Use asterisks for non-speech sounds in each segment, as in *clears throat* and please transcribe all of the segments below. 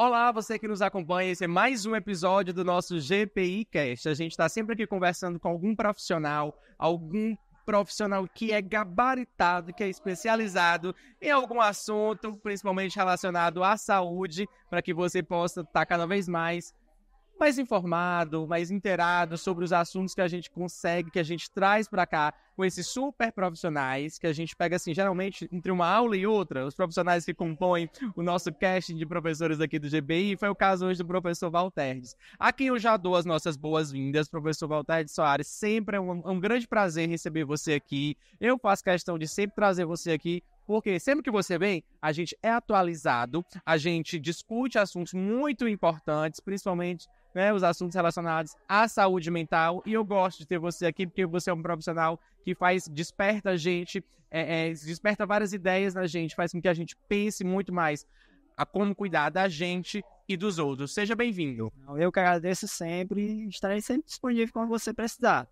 Olá, você que nos acompanha, esse é mais um episódio do nosso GPI Cast. A gente está sempre aqui conversando com algum profissional, algum profissional que é gabaritado, que é especializado em algum assunto, principalmente relacionado à saúde, para que você possa estar tá cada vez mais mais informado, mais inteirado sobre os assuntos que a gente consegue, que a gente traz para cá com esses super profissionais que a gente pega assim, geralmente entre uma aula e outra, os profissionais que compõem o nosso casting de professores aqui do GBI, foi o caso hoje do professor Valterdes. A quem eu já dou as nossas boas-vindas, professor Valterdes Soares, sempre é um, um grande prazer receber você aqui. Eu faço questão de sempre trazer você aqui porque sempre que você vem, a gente é atualizado, a gente discute assuntos muito importantes, principalmente né, os assuntos relacionados à saúde mental. E eu gosto de ter você aqui, porque você é um profissional que faz, desperta a gente, é, é, desperta várias ideias na gente, faz com que a gente pense muito mais a como cuidar da gente e dos outros. Seja bem-vindo. Eu que agradeço sempre estarei sempre disponível quando você precisar.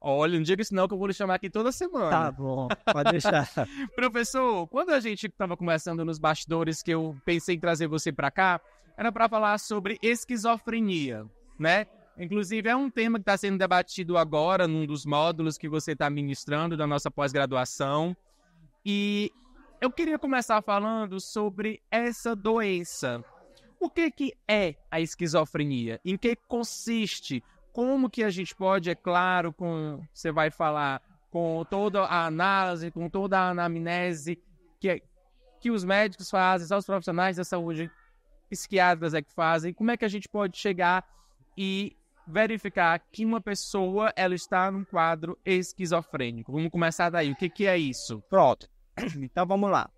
Olha, não diga isso não, que eu vou lhe chamar aqui toda semana. Tá bom, pode deixar. *laughs* Professor, quando a gente estava conversando nos bastidores que eu pensei em trazer você para cá, era para falar sobre esquizofrenia, né? Inclusive, é um tema que está sendo debatido agora num dos módulos que você está ministrando da nossa pós-graduação. E eu queria começar falando sobre essa doença. O que, que é a esquizofrenia? Em que consiste? Como que a gente pode, é claro, com você vai falar com toda a análise, com toda a anamnese que, que os médicos fazem, só os profissionais da saúde psiquiatras é que fazem, como é que a gente pode chegar e verificar que uma pessoa ela está num quadro esquizofrênico. Vamos começar daí. O que, que é isso? Pronto. *clears throat* Então vamos lá.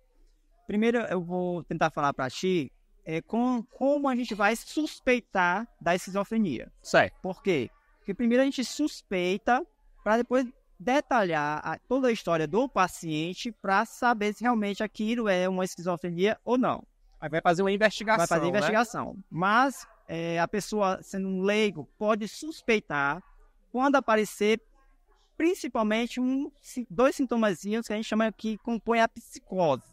Primeiro eu vou tentar falar para ti é, com, como a gente vai suspeitar da esquizofrenia. Certo. Por quê? Porque primeiro a gente suspeita para depois detalhar a, toda a história do paciente para saber se realmente aquilo é uma esquizofrenia ou não vai fazer uma investigação. Vai fazer né? investigação. Mas é, a pessoa, sendo um leigo, pode suspeitar quando aparecer principalmente um, dois sintomazinhos que a gente chama que compõe a psicose.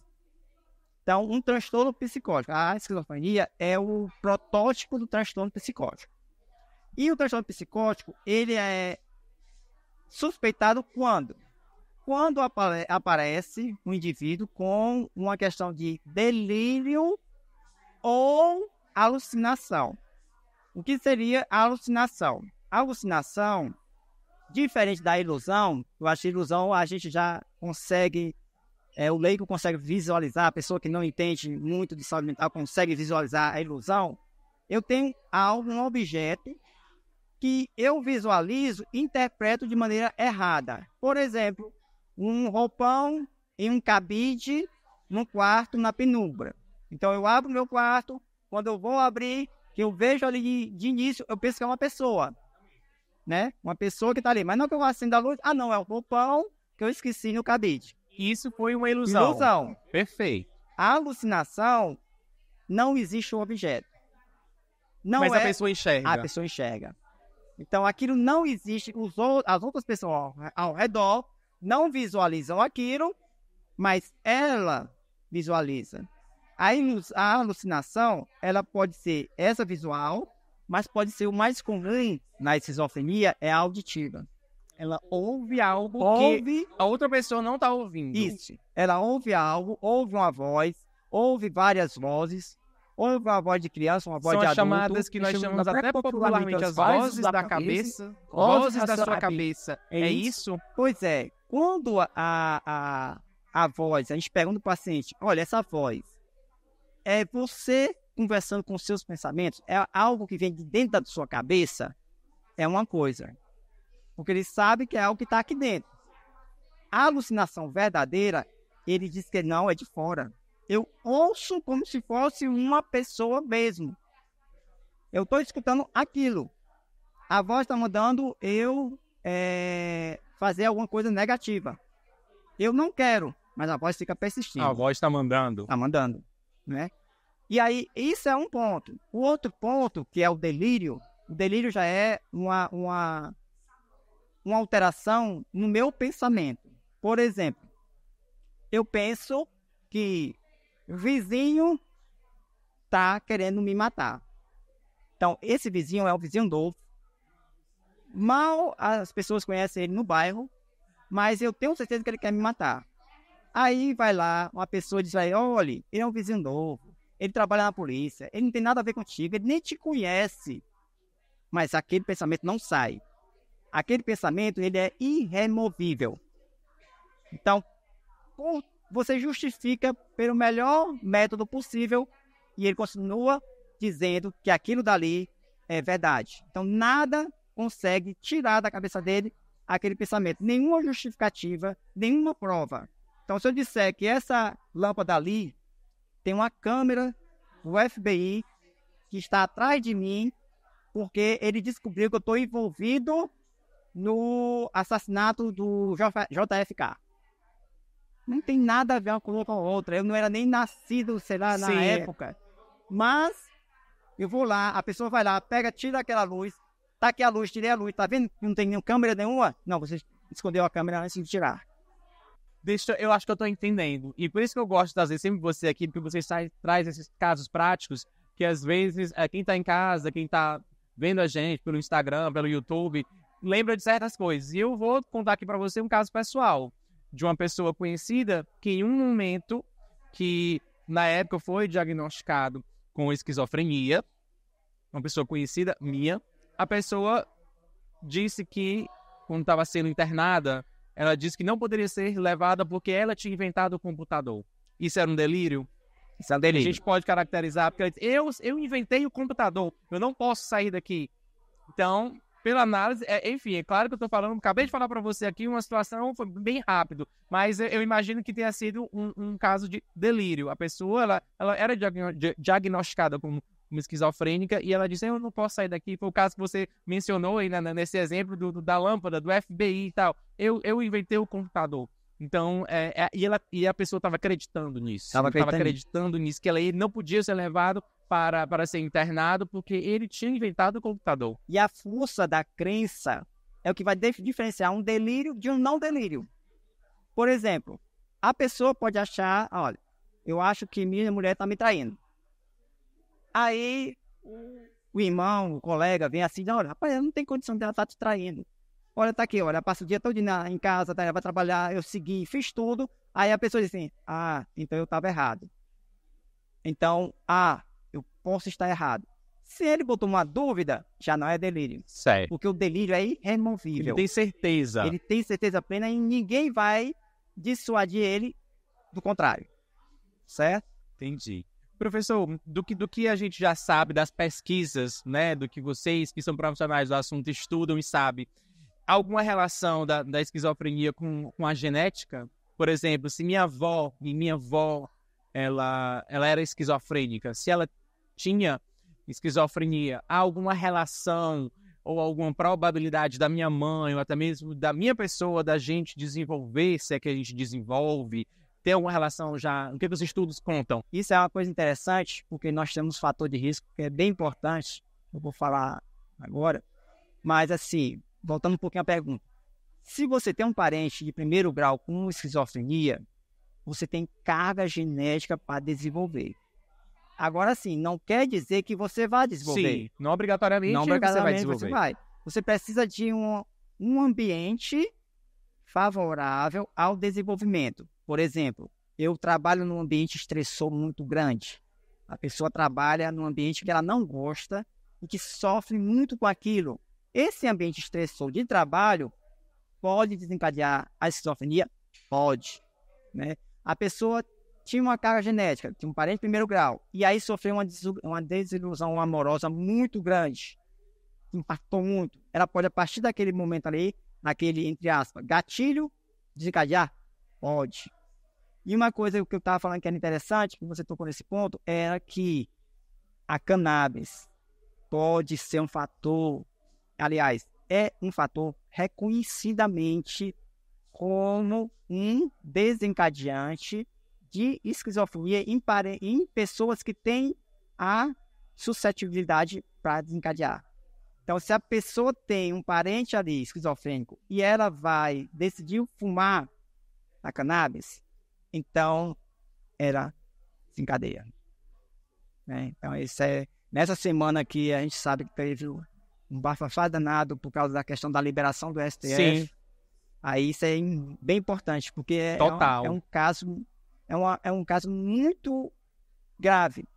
Então, um transtorno psicótico. A esquizofrenia é o protótipo do transtorno psicótico. E o transtorno psicótico, ele é suspeitado quando quando apare aparece um indivíduo com uma questão de delírio ou alucinação. O que seria alucinação? Alucinação, diferente da ilusão, eu acho que ilusão a gente já consegue é, o leigo consegue visualizar, a pessoa que não entende muito de saúde mental consegue visualizar a ilusão. Eu tenho algo, um objeto que eu visualizo interpreto de maneira errada. Por exemplo, um roupão e um cabide no quarto na penumbra. Então eu abro meu quarto, quando eu vou abrir, que eu vejo ali de início, eu penso que é uma pessoa, né? Uma pessoa que está ali. Mas não que eu acendo a luz, ah não, é o roupão que eu esqueci no cabide. Isso foi uma ilusão. Ilusão. Perfeito. A alucinação não existe um objeto. Não Mas é... a pessoa enxerga. A pessoa enxerga. Então aquilo não existe, os, as outras pessoas ao redor não visualizam aquilo, mas ela visualiza. A alucinação, ela pode ser essa visual, mas pode ser o mais comum na esquizofrenia é a auditiva. Ela ouve algo ouve... que a outra pessoa não está ouvindo. Isso. Ela ouve algo, ouve uma voz, ouve várias vozes, ouve uma voz de criança, uma voz São de adulto. São chamadas que nós chamamos, chamamos até popularmente as vozes da, cabeça, vozes da, cabeça, vozes da sua cabeça. É, é isso? Pois é. Quando a, a, a voz, a gente pergunta o paciente, olha, essa voz, é você conversando com seus pensamentos, é algo que vem de dentro da sua cabeça, é uma coisa. Porque ele sabe que é algo que está aqui dentro. A alucinação verdadeira, ele diz que não, é de fora. Eu ouço como se fosse uma pessoa mesmo. Eu estou escutando aquilo. A voz está mudando, eu é, fazer alguma coisa negativa. Eu não quero, mas a voz fica persistindo. A voz está mandando. Está mandando, né? E aí, isso é um ponto. O outro ponto, que é o delírio, o delírio já é uma, uma, uma alteração no meu pensamento. Por exemplo, eu penso que vizinho está querendo me matar. Então, esse vizinho é o vizinho novo, Mal as pessoas conhecem ele no bairro, mas eu tenho certeza que ele quer me matar. Aí vai lá, uma pessoa diz aí, olha, ele é um vizinho novo, ele trabalha na polícia, ele não tem nada a ver contigo, ele nem te conhece. Mas aquele pensamento não sai. Aquele pensamento, ele é irremovível. Então, você justifica pelo melhor método possível e ele continua dizendo que aquilo dali é verdade. Então, nada consegue tirar da cabeça dele aquele pensamento. Nenhuma justificativa, nenhuma prova. Então, se eu disser que essa lâmpada ali tem uma câmera do FBI que está atrás de mim, porque ele descobriu que eu estou envolvido no assassinato do JFK. Não tem nada a ver uma coisa com a outra. Eu não era nem nascido, sei lá, na Sim, é. época. Mas eu vou lá, a pessoa vai lá, pega, tira aquela luz, Tá aqui a luz, tirei a luz. Tá vendo não tem nenhuma câmera nenhuma? Não, você escondeu a câmera antes de tirar. Deixa, eu acho que eu tô entendendo. E por isso que eu gosto de trazer sempre você aqui, porque você sai, traz esses casos práticos que às vezes é, quem tá em casa, quem tá vendo a gente pelo Instagram, pelo YouTube, lembra de certas coisas. E eu vou contar aqui para você um caso pessoal de uma pessoa conhecida que em um momento que na época foi diagnosticado com esquizofrenia, uma pessoa conhecida minha, a pessoa disse que, quando estava sendo internada, ela disse que não poderia ser levada porque ela tinha inventado o computador. Isso era um delírio? Isso é um delírio. A gente pode caracterizar, porque eu, eu inventei o computador, eu não posso sair daqui. Então, pela análise, é, enfim, é claro que eu estou falando, acabei de falar para você aqui uma situação foi bem rápido, mas eu, eu imagino que tenha sido um, um, caso de delírio. A pessoa, ela, ela era diagnosticada como uma esquizofrênica, e ela disse: Eu não posso sair daqui. Foi o caso que você mencionou aí né, nesse exemplo do, do, da lâmpada, do FBI e tal. Eu, eu inventei o computador. Então, é, é, e, ela, e a pessoa estava acreditando nisso. Estava acreditando. acreditando. nisso, que ela ele não podia ser levado para, para ser internado, porque ele tinha inventado o computador. E a força da crença é o que vai diferenciar um delírio de um não delírio. Por exemplo, a pessoa pode achar, olha, eu acho que minha mulher está me traindo. Aí o irmão, o colega, vem assim, olha, rapaz, eu não tem condição de de estar te traindo. Olha, tá aqui, olha, passa o dia todo na, em casa, tá, ela vai trabalhar, eu segui, fiz tudo. Aí a pessoa diz assim, ah, então eu estava errado. Então, ah, eu posso estar errado. Se ele botou uma dúvida, já não é delírio. Certo. Porque o delírio é irremovível. Ele tem certeza. Ele tem certeza plena e ninguém vai dissuadir ele do contrário. Certo? Entendi. Professor, do que, do que a gente já sabe das pesquisas, né, do que vocês que são profissionais do assunto estudam e sabem, alguma relação da, da esquizofrenia com, com a genética? Por exemplo, se minha avó e minha avó ela, ela era esquizofrênica, se ela tinha esquizofrenia, há alguma relação ou alguma probabilidade da minha mãe ou até mesmo da minha pessoa, da gente desenvolver, se é que a gente desenvolve alguma relação já, o que, os estudos contam. Isso é uma coisa interessante, porque nós temos um fator de risco que é bem importante, eu vou falar agora. Mas assim, voltando um pouquinho à pergunta. Se você tem um parente de primeiro grau com esquizofrenia, você tem carga genética para desenvolver. Agora sim, não quer dizer que você vai desenvolver. Sim, não obrigatoriamente, não obrigatoriamente você vai desenvolver. Você, vai. você precisa de um, um ambiente favorável ao desenvolvimento. Por exemplo, eu trabalho num ambiente estressor muito grande. A pessoa trabalha num ambiente que ela não gosta e que sofre muito com aquilo. Esse ambiente estressor de trabalho pode desencadear a esquizofrenia? Pode. Né? A pessoa tinha uma carga genética, tinha um parente de primeiro grau, e aí sofreu uma, uma desilusão amorosa muito grande, impactou muito. Ela pode, a partir daquele momento ali, naquele, entre aspas, gatilho, desencadear? Pode. E uma coisa que eu estava falando que era interessante, que você tocou nesse ponto, era que a cannabis pode ser um fator, aliás, é um fator reconhecidamente como um desencadeante de esquizofrenia em, em pessoas que têm a suscetibilidade para desencadear. Então, se a pessoa tem um parente ali esquizofrênico e ela vai decidir fumar a cannabis, então, era se cadeia. Né? Então, isso é. Nessa semana aqui, a gente sabe que teve um bafafá danado por causa da questão da liberação do STF. Sim. Aí isso é bem importante, porque é, é Total. um, é um caso é, uma, é um caso muito grave.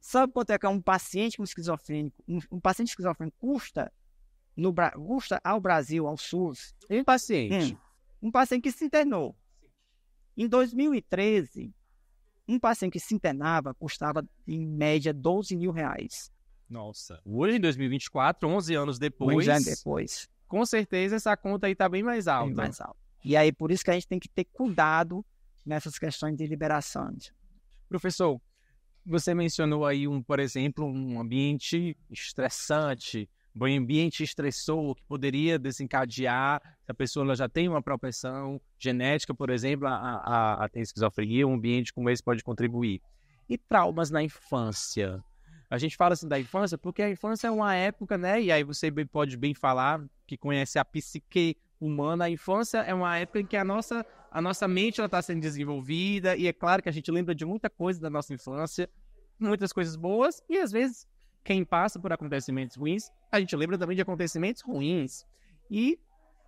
Sabe quanto é que é um paciente com esquizofrênico, um, um paciente esquizofrênico custa, no, custa ao Brasil, ao SUS? Um paciente. Hum, um paciente que se internou. Em 2013, um paciente que se internava custava em média 12 mil reais. Nossa, hoje em 2024, 11 anos depois. 11 anos depois. Com certeza essa conta aí está bem mais alta. Bem mais alta. E aí, por isso que a gente tem que ter cuidado nessas questões de liberações. Professor, você mencionou aí, um, por exemplo, um ambiente estressante, o ambiente estressou que poderia desencadear se a pessoa já tem uma propensão genética, por exemplo, a, a, a ter esquizofrenia, um ambiente como esse pode contribuir. E traumas na infância. A gente fala assim da infância porque a infância é uma época, né? E aí você pode bem falar que conhece a psique humana. A infância é uma época em que a nossa, a nossa mente está sendo desenvolvida e é claro que a gente lembra de muita coisa da nossa infância, muitas coisas boas e às vezes quem passa por acontecimentos ruins, a gente lembra também de acontecimentos ruins. E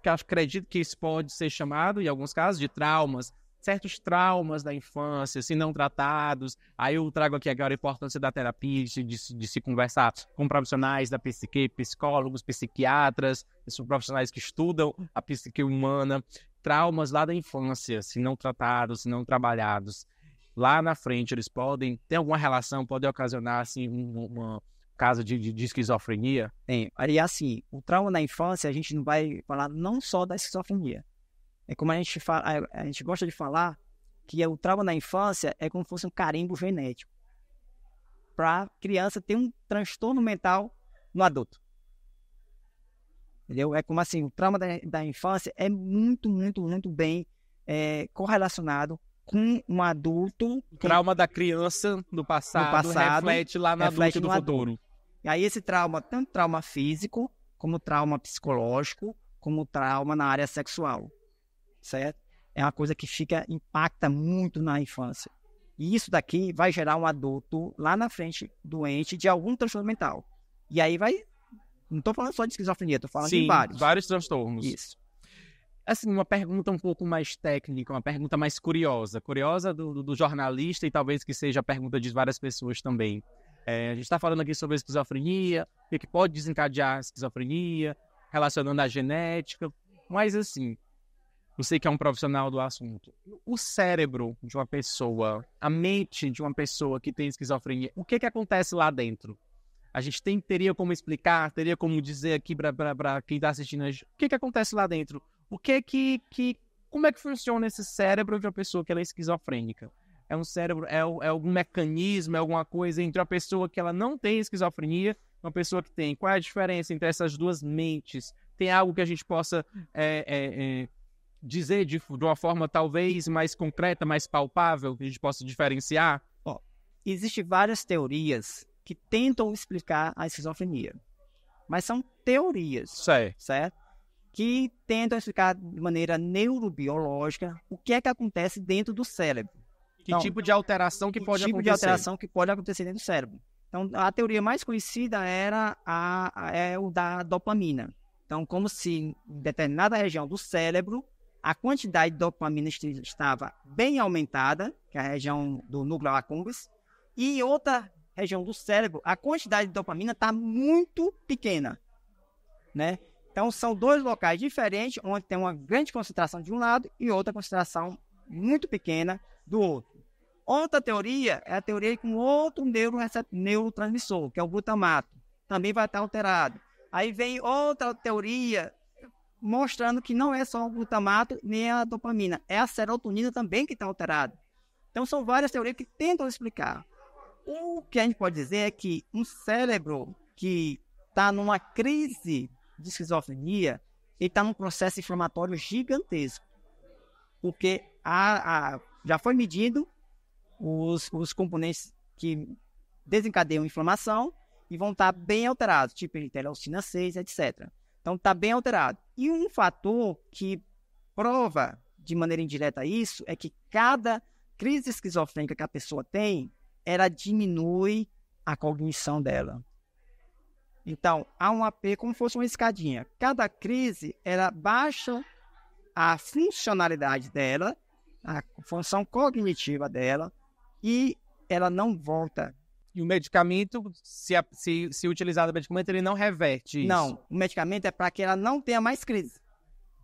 que acredito que isso pode ser chamado, em alguns casos, de traumas, certos traumas da infância, se não tratados. Aí eu trago aqui agora a importância da terapia, de, de se conversar com profissionais da psique, psicólogos, psiquiatras, são profissionais que estudam a psique humana. Traumas lá da infância, se não tratados, se não trabalhados. Lá na frente, eles podem ter alguma relação, podem ocasionar assim, uma, caso de, de, de, esquizofrenia? Tem. E assim, o trauma na infância, a gente não vai falar não só da esquizofrenia. É como a gente, fala, a gente gosta de falar que é o trauma na infância é como se fosse um carimbo genético. Para criança ter um transtorno mental no adulto. Entendeu? É como assim, o trauma da, da infância é muito, muito, muito bem é, correlacionado com um adulto. O trauma da criança do passado, do passado reflete lá na reflete adulto do futuro. E aí esse trauma, tanto trauma físico, como trauma psicológico, como trauma na área sexual, certo? É uma coisa que fica impacta muito na infância. E isso daqui vai gerar um adulto lá na frente doente de algum transtorno mental. E aí vai não estou falando só de esquizofrenia, estou falando Sim, de vários. vários transtornos. Isso. Assim, uma pergunta um pouco mais técnica, uma pergunta mais curiosa. Curiosa do, do jornalista e talvez que seja a pergunta de várias pessoas também. É, a gente está falando aqui sobre esquizofrenia, o que pode desencadear a esquizofrenia, relacionando à genética, mas assim, você que é um profissional do assunto, o cérebro de uma pessoa, a mente de uma pessoa que tem esquizofrenia, o que que acontece lá dentro? A gente tem, teria como explicar, teria como dizer aqui para quem está assistindo, o que que acontece lá dentro? O que que, que como é que funciona esse cérebro de uma pessoa que é esquizofrênica? é um cérebro, é, é algum mecanismo, é alguma coisa entre uma pessoa que ela não tem esquizofrenia e uma pessoa que tem. Qual é a diferença entre essas duas mentes? Tem algo que a gente possa é, é, é, dizer de, de, uma forma talvez mais concreta, mais palpável, que a gente possa diferenciar? Ó, existem várias teorias que tentam explicar a esquizofrenia, mas são teorias, Sei. certo? Que tentam explicar de maneira neurobiológica o que é que acontece dentro do cérebro. Que então, tipo de alteração que pode tipo acontecer? de alteração que pode acontecer dentro do cérebro. Então, a teoria mais conhecida era a, a, é o da dopamina. Então, como se em determinada região do cérebro, a quantidade de dopamina estava bem aumentada, que é a região do núcleo accumbens, e em outra região do cérebro, a quantidade de dopamina está muito pequena, né? Então, são dois locais diferentes, onde tem uma grande concentração de um lado e outra concentração muito pequena do outro. Outra teoria é a teoria com outro neurotransmissor, que é o glutamato. Também vai estar alterado. Aí vem outra teoria mostrando que não é só o glutamato nem a dopamina, é a serotonina também que está alterada. Então são várias teorias que tentam explicar. O que a gente pode dizer é que um cérebro que está numa crise de esquizofrenia, ele está num processo inflamatório gigantesco, porque a, a, já foi medido os, os componentes que desencadeiam inflamação e vão estar tá bem alterados, tipo interleucina 6, etc. Então está bem alterado. E um fator que prova de maneira indireta isso é que cada crise esquizofrênica que a pessoa tem, ela diminui a cognição dela. Então, há um AP como se fosse uma escadinha. Cada crise, ela baixa a funcionalidade dela, a função cognitiva dela, e ela não volta. E o medicamento, se, se, se utilizado o medicamento, ele não reverte isso? Não, o medicamento é para que ela não tenha mais crise.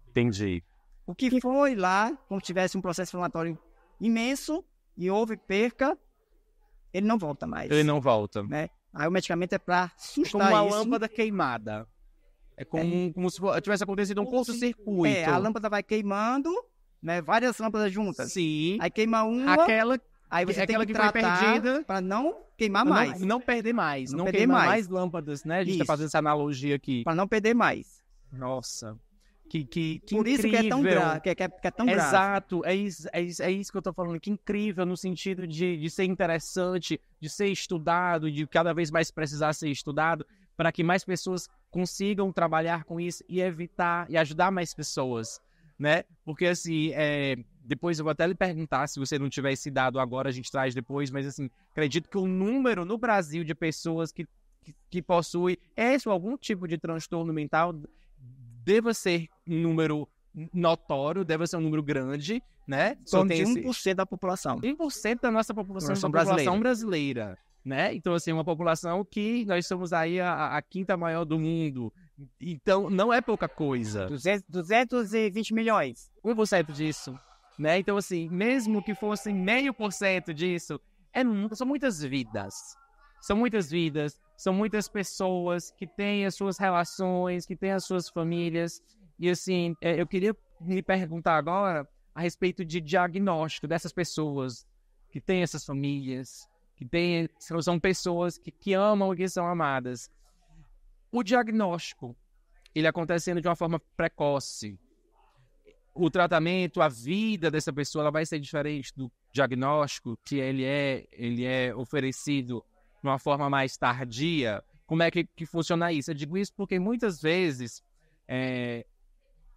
Entendi. O que foi lá, como tivesse um processo inflamatório imenso e houve perca, ele não volta mais. Ele não volta. Né? Aí o medicamento é para isso. É como uma isso. lâmpada queimada. É como, é. como se tivesse acontecido um curto-circuito. É, a lâmpada vai queimando, né? Várias lâmpadas juntas. Sim. Aí queima uma. Aquela Aí você é tem que, que tratar foi perdida para não queimar não, mais. Não, perder mais, não, não perder mais. mais. lâmpadas, né? A gente tá isso. tá fazendo essa analogia aqui. Para não perder mais. Nossa. Que, que, que Por incrível. isso que é tão grave. Que, é, que, é, que é tão Exato, grave. É, isso, é, isso, é isso que eu tô falando. Que incrível no sentido de, de ser interessante, de ser estudado, de cada vez mais precisar ser estudado, para que mais pessoas consigam trabalhar com isso e evitar e ajudar mais pessoas, né? Porque assim, é, depois eu vou até lhe perguntar se você não tiver esse dado agora, a gente traz depois, mas assim, acredito que o número no Brasil de pessoas que, que, que possui esse ou algum tipo de transtorno mental deva ser um número notório, deve ser um número grande, né? Só tem de 1% da população. 1% da nossa população, nossa é da brasileira. população brasileira. Né? Então, assim, uma população que nós somos aí a, a quinta maior do mundo. Então, não é pouca coisa. 200, 220 milhões. 1% disso né? Então, assim, mesmo que fosse meio por cento disso, é, são muitas vidas. São muitas vidas, são muitas pessoas que têm as suas relações, que têm as suas famílias. E, assim, é, eu queria me perguntar agora a respeito de diagnóstico dessas pessoas que têm essas famílias, que têm, são pessoas que, que amam e que são amadas. O diagnóstico, ele acontecendo de uma forma precoce, o tratamento, a vida dessa pessoa, ela vai ser diferente do diagnóstico que ele é, ele é oferecido de uma forma mais tardia. Como é que, que funciona isso? Eu digo isso porque muitas vezes é,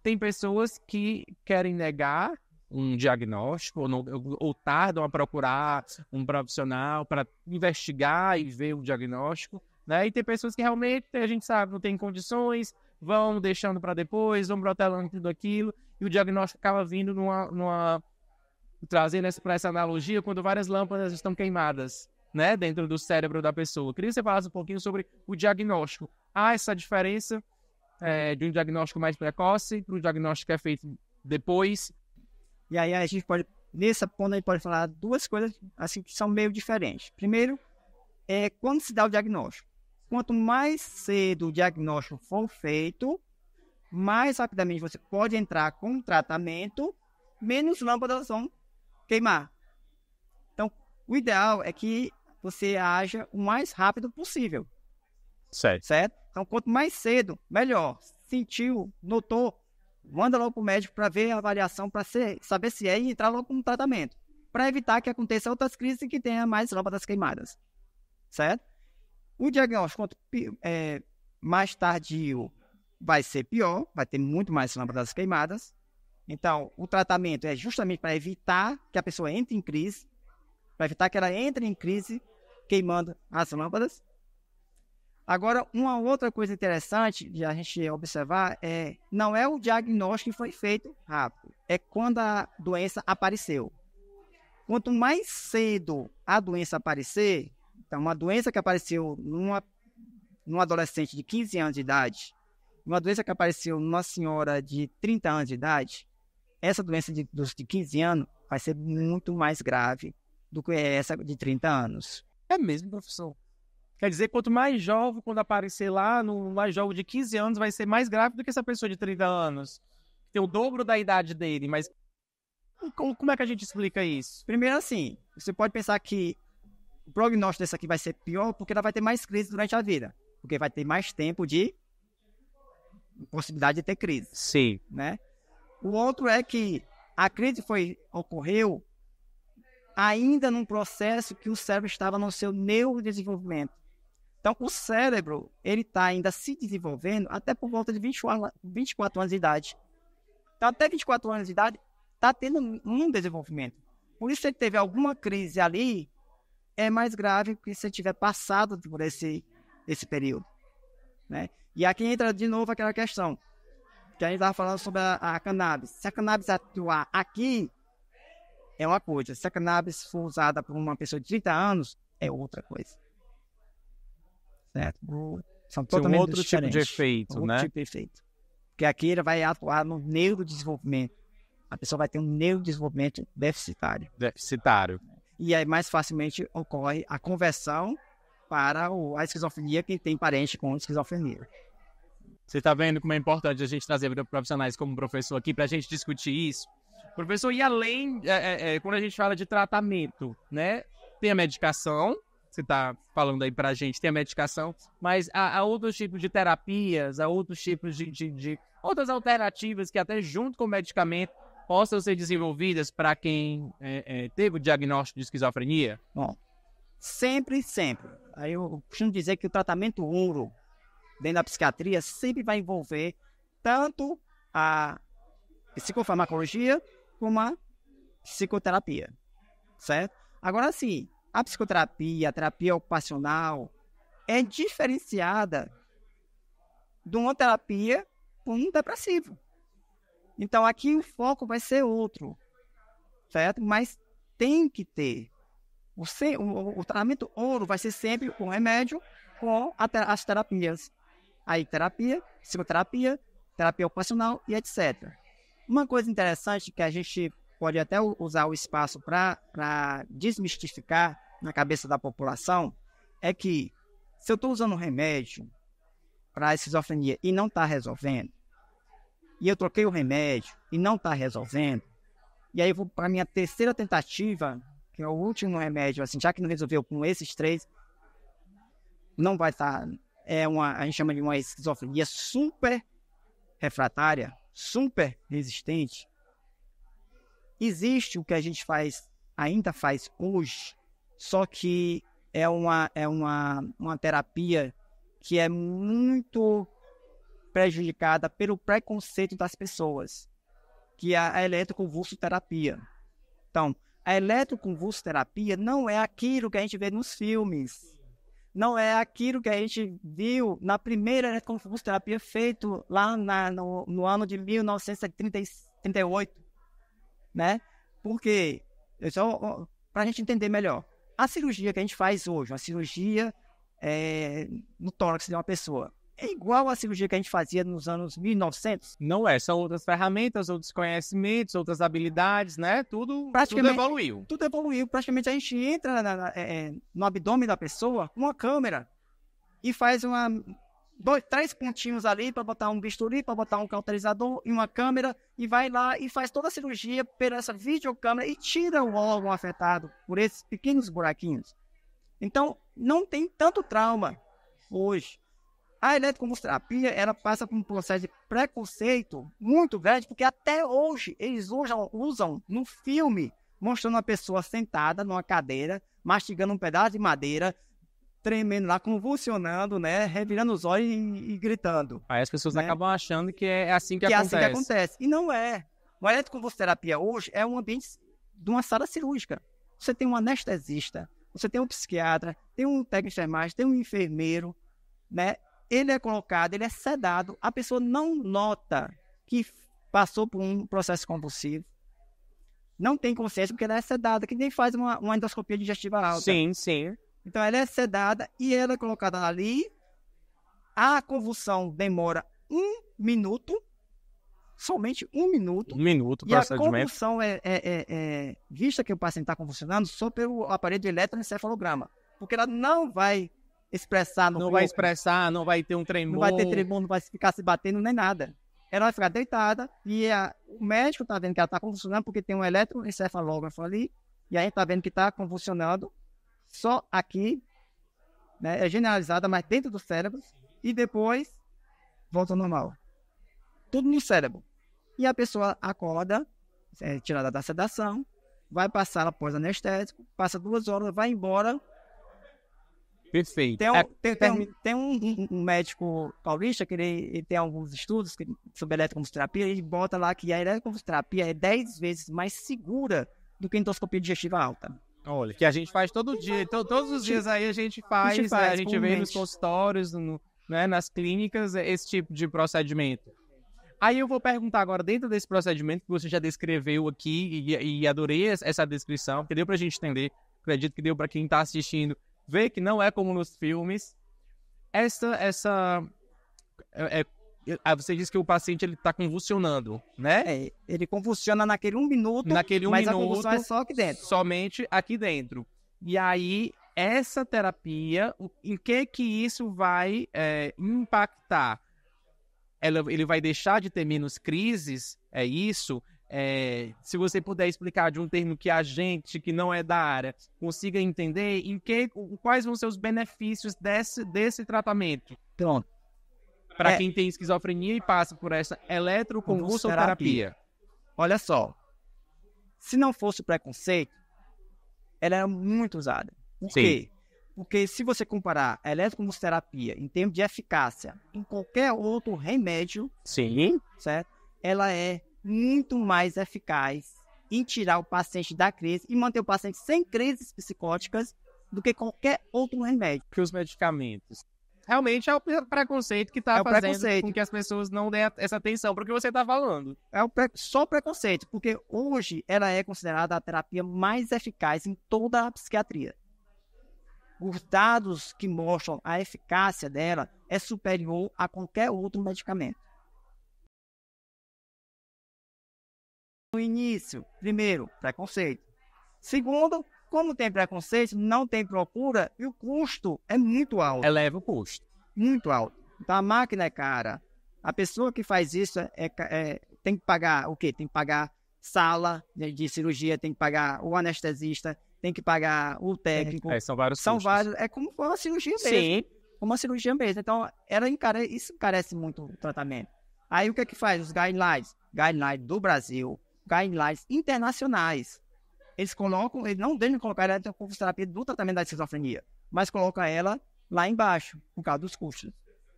tem pessoas que querem negar um diagnóstico ou, não, ou tardam a procurar um profissional para investigar e ver o diagnóstico, né? E tem pessoas que realmente a gente sabe não tem condições, vão deixando para depois, vão protelando tudo aquilo e o diagnóstico acaba vindo numa, numa trazendo para essa analogia quando várias lâmpadas estão queimadas, né, dentro do cérebro da pessoa. Eu queria que você falasse um pouquinho sobre o diagnóstico. Há essa diferença é, de um diagnóstico mais precoce para um diagnóstico que é feito depois? E aí a gente pode, nessa ponta, a gente pode falar duas coisas assim que são meio diferentes. Primeiro, é quando se dá o diagnóstico. Quanto mais cedo o diagnóstico for feito, mais rapidamente você pode entrar com um tratamento, menos lâmpadas vão queimar. Então, o ideal é que você haja o mais rápido possível. Certo. certo? Então, quanto mais cedo, melhor. Sentiu, notou, manda logo para o médico para ver a avaliação, para saber se é e entrar logo com o tratamento. Para evitar que aconteça outras crises e que tenha mais lâmpadas queimadas. Certo? O diagnóstico é, mais tardio vai ser pior, vai ter muito mais lâmpadas queimadas. Então, o tratamento é justamente para evitar que a pessoa entre em crise, para evitar que ela entre em crise queimando as lâmpadas. Agora, uma outra coisa interessante de a gente observar é não é o diagnóstico que foi feito rápido, é quando a doença apareceu. Quanto mais cedo a doença aparecer, então uma doença que apareceu numa, num adolescente de 15 anos de idade uma doença que apareceu numa senhora de 30 anos de idade, essa doença de, dos de 15 anos vai ser muito mais grave do que essa de 30 anos. É mesmo, professor. Quer dizer, quanto mais jovem, quando aparecer lá, no mais jovem de 15 anos, vai ser mais grave do que essa pessoa de 30 anos. Tem o dobro da idade dele, mas como é que a gente explica isso? Primeiro, assim, você pode pensar que o prognóstico dessa aqui vai ser pior porque ela vai ter mais crise durante a vida, porque vai ter mais tempo de possibilidade de ter crise. Sim. Né? O outro é que a crise foi, ocorreu ainda num processo que o cérebro estava no seu neurodesenvolvimento. Então, o cérebro, ele está ainda se desenvolvendo até por volta de 24, 24 anos de idade. Então, até 24 anos de idade, está tendo um desenvolvimento. Por isso, se ele teve alguma crise ali, é mais grave que se ele tiver passado por esse, esse período. Né? E aqui entra de novo aquela questão que a gente estava falando sobre a, a cannabis. Se a cannabis atuar aqui, é uma coisa. Se a cannabis for usada por uma pessoa de 30 anos, é outra coisa. Certo? Hum. São totalmente um outro diferentes. tipo de efeito, um outro né? tipo de efeito. Porque aqui ele vai atuar no neurodesenvolvimento. A pessoa vai ter um neurodesenvolvimento deficitário. Deficitário. E aí mais facilmente ocorre a conversão para a esquizofrenia que tem parente com esquizofrenia. Você está vendo como é importante a gente trazer profissionais como o professor aqui para a gente discutir isso? Professor, e além, é, é, é, quando a gente fala de tratamento, né? Tem a medicação, você está falando aí para a gente, tem a medicação, mas há, há, outros tipos de terapias, há outros tipos de, de, de outras alternativas que até junto com o medicamento possam ser desenvolvidas para quem é, é, teve o diagnóstico de esquizofrenia? Bom, Sempre, sempre. Aí eu costumo dizer que o tratamento ouro dentro da psiquiatria sempre vai envolver tanto a psicofarmacologia como a psicoterapia, certo? Agora sim, a psicoterapia, a terapia ocupacional é diferenciada de uma terapia por um depressivo. Então aqui o foco vai ser outro, certo? Mas tem que ter o, o, o tratamento ouro vai ser sempre o remédio com a, as terapias. Aí, terapia, psicoterapia, terapia ocupacional e etc. Uma coisa interessante que a gente pode até usar o espaço para desmistificar na cabeça da população é que se eu estou usando um remédio para esquizofrenia e não está resolvendo, e eu troquei o remédio e não está resolvendo, e aí eu vou para a minha terceira tentativa que é o último remédio, assim, já que não resolveu com esses três, não vai estar. Tá, é uma, a gente chama de uma esquizofrenia super refratária, super resistente. Existe o que a gente faz, ainda faz hoje, só que é uma, é uma, uma terapia que é muito prejudicada pelo preconceito das pessoas, que é a eletroconvulsoterapia. Então, a eletroconvulsoterapia não é aquilo que a gente vê nos filmes. Não é aquilo que a gente viu na primeira eletroconvulsoterapia feita lá na, no, no, ano de 1938, né? Porque, é para a gente entender melhor, a cirurgia que a gente faz hoje, a cirurgia é, no tórax de uma pessoa, é igual a cirurgia que a gente fazia nos anos 1900? Não é, são outras ferramentas, outros conhecimentos, outras habilidades, né? Tudo, praticamente, tudo evoluiu. Tudo evoluiu. Praticamente a gente entra na, na, é, é, no abdômen da pessoa com uma câmera e faz uma, dois, três pontinhos ali para botar um bisturi, para botar um cauterizador e uma câmera e vai lá e faz toda a cirurgia pela essa videocâmera e tira o órgão afetado por esses pequenos buraquinhos. Então, não tem tanto trauma hoje. A eletroconvulsoterapia, ela passa por um processo de preconceito muito grande, porque até hoje eles usam, usam no filme, mostrando uma pessoa sentada numa cadeira, mastigando um pedaço de madeira, tremendo lá, convulsionando, né? Revirando os olhos e, e gritando. Aí as pessoas né? acabam achando que é assim que, que acontece. É assim que acontece. E não é. A eletroconvulsoterapia hoje é um ambiente de uma sala cirúrgica. Você tem um anestesista, você tem um psiquiatra, tem um técnico de enfermagem, tem um enfermeiro, né? ele é colocado, ele é sedado, a pessoa não nota que passou por um processo compulsivo, não tem consciência porque ela é sedada, que nem faz uma, uma endoscopia digestiva alta. Sim, sim. Então ela é sedada e ela é colocada ali. A convulsão demora um minuto, somente um minuto. Um minuto E a convulsão é, é, é, é, vista que o paciente está convulsionando só pelo aparelho de eletroencefalograma, porque ela não vai expressar. não corpo. vai expressar, não vai ter um tremor. Não vai ter tremor, não vai ficar se batendo nem nada. Ela vai ficar deitada e é a, o médico está vendo que ela está convulsionando porque tem um eletroencefalógrafo ali e aí está vendo que está convulsionando só aqui, né, é generalizada, mas dentro do cérebro e depois volta ao normal. Tudo no cérebro. E a pessoa acorda, é tirada da sedação, vai passar após anestésico, passa duas horas, vai embora, Perfeito. Tem um, é, tem, tem, tem um, um, médico paulista que ele, ele tem alguns estudos sobre eletroconvulsoterapia, ele bota lá que a eletroconvulsoterapia é 10 vezes mais segura do que a endoscopia digestiva alta. Olha, que a gente faz todo dia. Então, todos os dias aí a gente faz, a gente, faz, né? a gente vê nos consultórios, no, né, nas clínicas, é, esse tipo de procedimento. Aí eu vou perguntar agora, dentro desse procedimento que você já descreveu aqui, e, e adorei essa descrição, que deu para a gente entender, acredito que deu para quem está assistindo vê que não é como nos filmes. Essa, essa, é, é, ah, você diz que o paciente ele está convulsionando, né? É, ele convulsiona naquele um minuto, naquele um mas minuto, a convulsão é só aqui dentro. Somente aqui dentro. E aí essa terapia, em que que isso vai é, impactar? Ela, ele vai deixar de ter menos crises? É isso? É, se você puder explicar de um termo que a gente, que não é da área, consiga entender, em que, quais vão ser os benefícios desse, desse tratamento? Pronto. Para é... quem tem esquizofrenia e passa por essa eletroconvulsoterapia. Olha só. Se não fosse preconceito, ela era muito usada. Por Sim. quê? Porque se você comparar a eletroconvulsoterapia em termos de eficácia em qualquer outro remédio, Sim. certo? Ela é muito mais eficaz em tirar o paciente da crise e manter o paciente sem crises psicóticas do que qualquer outro remédio. Que os medicamentos. Realmente é o preconceito que está é fazendo com que as pessoas não dêem essa atenção para o que você está falando. É o pre... só preconceito, porque hoje ela é considerada a terapia mais eficaz em toda a psiquiatria. Os dados que mostram a eficácia dela é superior a qualquer outro medicamento. no início. Primeiro, preconceito. Segundo, como tem preconceito, não tem procura e o custo é muito alto. Eleva o custo. Muito alto. Então a máquina é cara. A pessoa que faz isso é, é tem que pagar o quê? Tem que pagar sala de cirurgia, tem que pagar o anestesista, tem que pagar o técnico. É, é são vários. São custos. vários. É como uma cirurgia mesmo. Sim. Como uma cirurgia mesmo. Então, ela encare... isso encarece muito o tratamento. Aí o que é que faz? Os guidelines. Guidelines do Brasil, guidelines internacionais. Eles colocam, eles não deixam colocar a eletroconvulsoterapia do tratamento da esquizofrenia, mas coloca ela lá embaixo, por causa dos custos.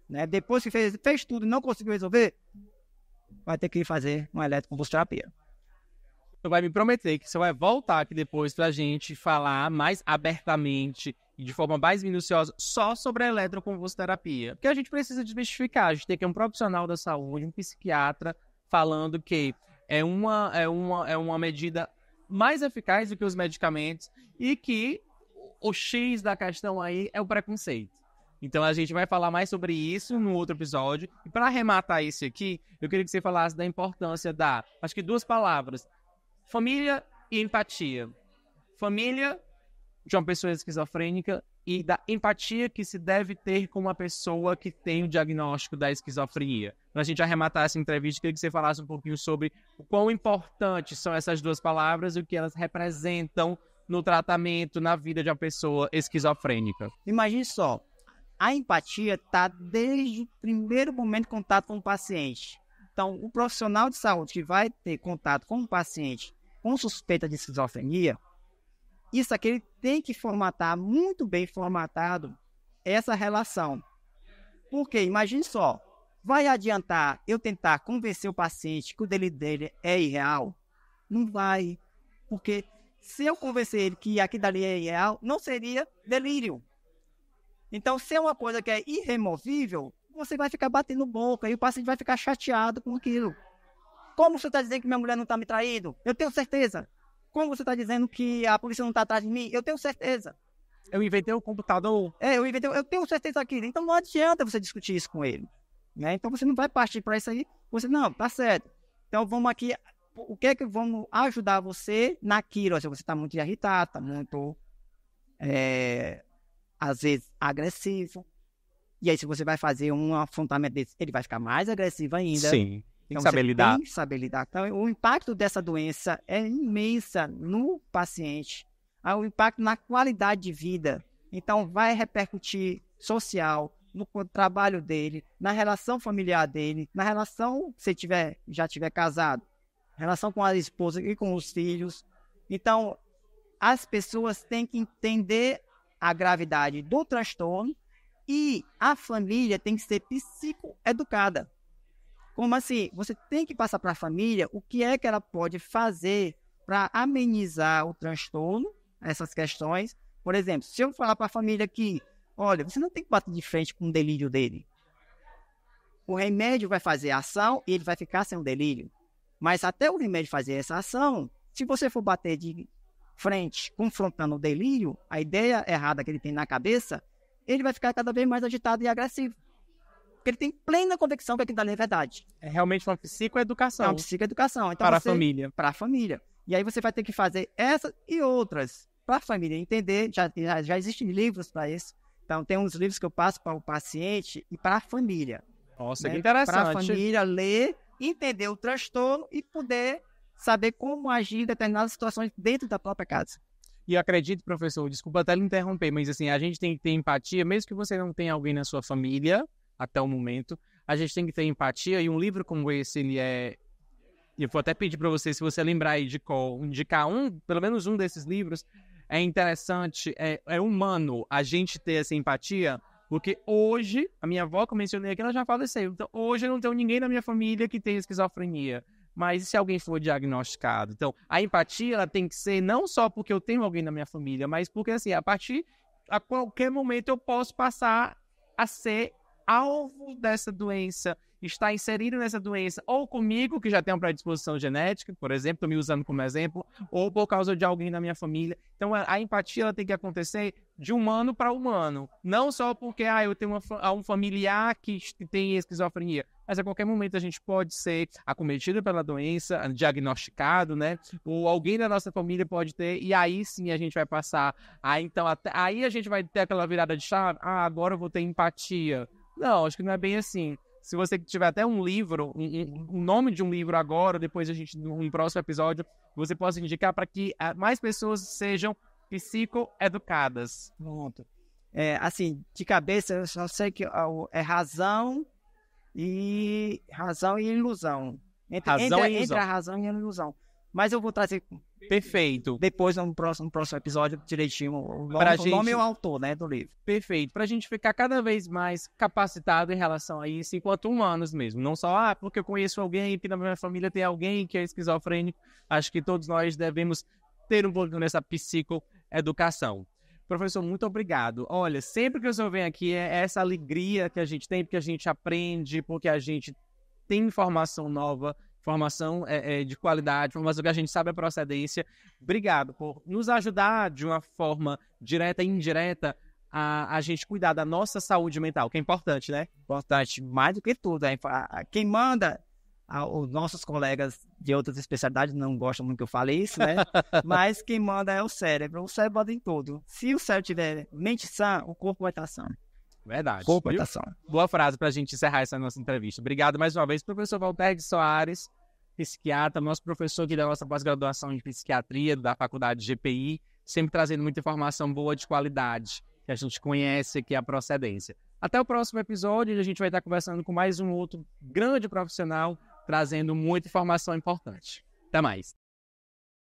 Né? Depois que fez, fez tudo e não conseguiu resolver, vai ter que fazer uma eletroconvulsoterapia. Você vai me prometer que você vai voltar aqui depois para a gente falar mais abertamente e de forma mais minuciosa só sobre a eletroconvulsoterapia. Porque a gente precisa desmistificar, a gente tem que ter um profissional da saúde, um psiquiatra, falando que é uma, é uma, é uma medida mais eficaz do que os medicamentos e que o X da questão aí é o preconceito. Então a gente vai falar mais sobre isso no outro episódio. E para arrematar isso aqui, eu queria que você falasse da importância da, acho que duas palavras, família e empatia. Família de uma pessoa esquizofrênica e da empatia que se deve ter com uma pessoa que tem o diagnóstico da esquizofrenia. Para então, a gente arrematar essa entrevista, queria que você falasse um pouquinho sobre o quão importantes são essas duas palavras e o que elas representam no tratamento, na vida de uma pessoa esquizofrênica. Imagine só, a empatia está desde o primeiro momento de contato com o paciente. Então, o profissional de saúde que vai ter contato com o paciente com suspeita de esquizofrenia, isso aqui ele tem que formatar, muito bem formatado, essa relação. Porque, imagine só, vai adiantar eu tentar convencer o paciente que o delírio dele é irreal? Não vai. Porque se eu convencer ele que aquilo dali é irreal, não seria delírio. Então, se é uma coisa que é irremovível, você vai ficar batendo boca e o paciente vai ficar chateado com aquilo. Como você está dizendo que minha mulher não está me traindo? Eu tenho certeza. Como você está dizendo que a polícia não está atrás de mim? Eu tenho certeza. Eu inventei o computador. É, eu inventei, eu tenho certeza aqui. Então não adianta você discutir isso com ele. Né? Então você não vai partir para isso aí. Você, não, tá certo. Então vamos aqui. O que é que vamos ajudar você naquilo? Se assim, você está muito irritado, está muito. É, às vezes agressivo. E aí, se você vai fazer um afrontamento desse, ele vai ficar mais agressivo ainda. Sim. Tem então, que saber lidar. Tem que saber lidar. Então, o impacto dessa doença é imensa no paciente. Ah, o impacto na qualidade de vida. Então, vai repercutir social, no trabalho dele, na relação familiar dele, na relação, se tiver, já tiver casado, relação com a esposa e com os filhos. Então, as pessoas têm que entender a gravidade do transtorno e a família tem que ser psicoeducada. Como assim? Você tem que passar para a família o que é que ela pode fazer para amenizar o transtorno, essas questões. Por exemplo, se eu falar para a família que, olha, você não tem que bater de frente com o delírio dele. O remédio vai fazer a ação e ele vai ficar sem o delírio. Mas até o remédio fazer essa ação, se você for bater de frente, confrontando o delírio, a ideia errada que ele tem na cabeça, ele vai ficar cada vez mais agitado e agressivo. Porque ele tem plena convicção que aquilo ali é verdade. É realmente uma psicoeducação. É uma psicoeducação. Então, para você, a família. Para a família. E aí você vai ter que fazer essas e outras para a família entender. Já, já, já existem livros para isso. Então, tem uns livros que eu passo para o paciente e para a família. Nossa, né? que interessante. Para a família ler, entender o transtorno e poder saber como agir em determinadas situações dentro da própria casa. E acredito, professor, desculpa até lhe interromper, mas assim, a gente tem que ter empatia, mesmo que você não tenha alguém na sua família, até o momento. A gente tem que ter empatia e um livro como esse, ele é. Eu vou até pedir para você, se você lembrar aí de qual, indicar um, pelo menos um desses livros, é interessante, é, é humano a gente ter essa empatia, porque hoje, a minha avó que eu mencionei aqui, ela já faleceu. Então, hoje eu não tenho ninguém na minha família que tenha esquizofrenia. Mas e se alguém for diagnosticado? Então, a empatia ela tem que ser não só porque eu tenho alguém na minha família, mas porque assim, a partir a qualquer momento eu posso passar a ser alvo dessa doença, está inserido nessa doença, ou comigo, que já tem uma predisposição genética, por exemplo, estou me usando como exemplo, ou por causa de alguém da minha família. Então, a, empatia ela tem que acontecer de humano para humano. Não só porque ah, eu tenho uma, um familiar que tem esquizofrenia, mas a qualquer momento a gente pode ser acometido pela doença, diagnosticado, né? Ou alguém da nossa família pode ter, e aí sim a gente vai passar. Aí, então, até, aí a gente vai ter aquela virada de chave, ah, agora eu vou ter empatia não, acho que não é bem assim. Se você tiver até um livro, o um, um, nome de um livro agora, depois a gente, num próximo episódio, você possa indicar para que ah, mais pessoas sejam psicoeducadas. Pronto. É, assim, de cabeça, eu só sei que ah, é razão e razão e ilusão. Entre, razão entre, e ilusão. Entre a razão e a ilusão. Mas eu vou trazer Perfeito. Depois, no próximo, no próximo episódio, direitinho o nome, pra o gente... nome e o autor né, do livro. Perfeito. Para a gente ficar cada vez mais capacitado em relação a isso, enquanto humanos mesmo. Não só, ah, porque eu conheço alguém, que na minha família tem alguém que é esquizofrênico. Acho que todos nós devemos ter um pouquinho dessa psicoeducação. Professor, muito obrigado. Olha, sempre que o senhor vem aqui, é essa alegria que a gente tem, porque a gente aprende, porque a gente tem informação nova Formação é, é, de qualidade, formação que a gente sabe a procedência. Obrigado por nos ajudar de uma forma direta e indireta a, a gente cuidar da nossa saúde mental, que é importante, né? Importante, mais do que tudo. Né? Quem manda os nossos colegas de outras especialidades não gostam muito que eu fale isso, né? *laughs* Mas quem manda é o cérebro. O cérebro manda em tudo. Se o cérebro tiver mente sã, o corpo vai estar sã. Verdade. Cooptação. Viu? Boa frase para a gente encerrar essa nossa entrevista. Obrigado mais uma vez, professor Walter de Soares, psiquiatra, nosso professor aqui da nossa pós-graduação em psiquiatria da faculdade GPI, sempre trazendo muita informação boa de qualidade, que a gente conhece aqui a procedência. Até o próximo episódio, a gente vai estar conversando com mais um outro grande profissional, trazendo muita informação importante. Até mais.